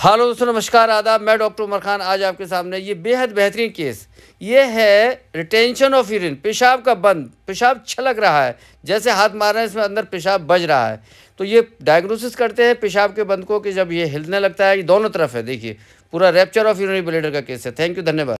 hello दोस्तों नमस्कार आदाब मैं डॉक्टर उमर खान आज आपके सामने ये बेहद बेहतरीन केस ये है रिटेंशन ऑफ यूरिन पेशाब का बंद पेशाब छलक रहा है जैसे हाथ मार रहे हैं इसमें अंदर पेशाब बज रहा है तो ये डायग्नोसिस करते हैं पेशाब के बंद को कि जब ये हिलने लगता है ये दोनों तरफ है देखिए पूरा रेप्चर ऑफ यूरिन ब्लेडर का केस है थैंक यू धन्यवाद